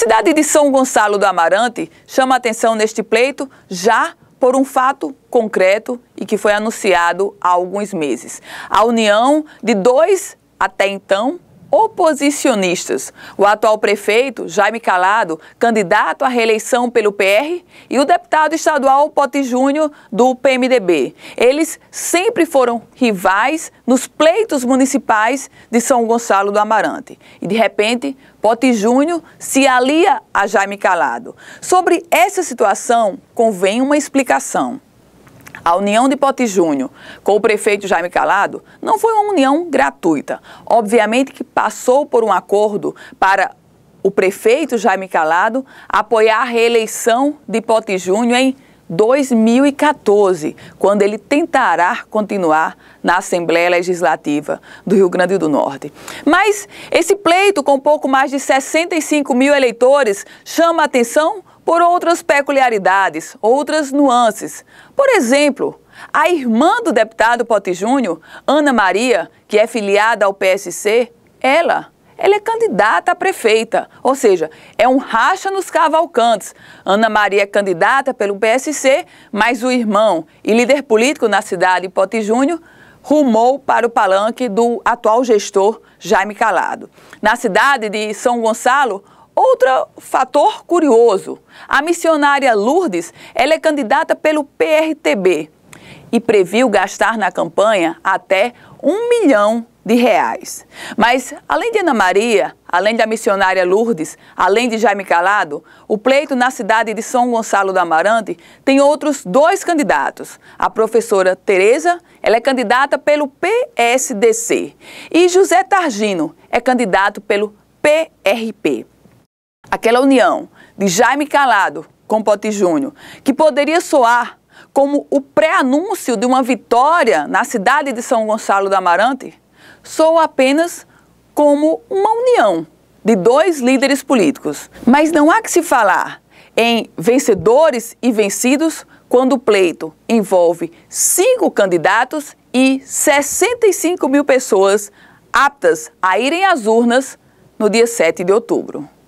cidade de São Gonçalo do Amarante chama atenção neste pleito já por um fato concreto e que foi anunciado há alguns meses. A união de dois, até então, oposicionistas. O atual prefeito, Jaime Calado, candidato à reeleição pelo PR, e o deputado estadual Pote Júnior, do PMDB. Eles sempre foram rivais nos pleitos municipais de São Gonçalo do Amarante. E, de repente, Pote Júnior se alia a Jaime Calado. Sobre essa situação, convém uma explicação. A união de Poti Júnior com o prefeito Jaime Calado não foi uma união gratuita. Obviamente que passou por um acordo para o prefeito Jaime Calado apoiar a reeleição de Poti Júnior em 2014, quando ele tentará continuar na Assembleia Legislativa do Rio Grande do Norte. Mas esse pleito, com pouco mais de 65 mil eleitores, chama a atenção por outras peculiaridades, outras nuances. Por exemplo, a irmã do deputado Pote Júnior, Ana Maria, que é filiada ao PSC, ela ela é candidata a prefeita, ou seja, é um racha nos cavalcantes. Ana Maria é candidata pelo PSC, mas o irmão e líder político na cidade, Pote Júnior, rumou para o palanque do atual gestor Jaime Calado. Na cidade de São Gonçalo, outro fator curioso, a missionária Lourdes, ela é candidata pelo PRTB e previu gastar na campanha até um milhão de reais. Mas, além de Ana Maria, além da missionária Lourdes, além de Jaime Calado, o pleito na cidade de São Gonçalo do Amarante tem outros dois candidatos. A professora Tereza, ela é candidata pelo PSDC, e José Targino é candidato pelo PRP. Aquela união de Jaime Calado com Pote Júnior, que poderia soar como o pré-anúncio de uma vitória na cidade de São Gonçalo do Amarante, soa apenas como uma união de dois líderes políticos. Mas não há que se falar em vencedores e vencidos quando o pleito envolve cinco candidatos e 65 mil pessoas aptas a irem às urnas no dia 7 de outubro.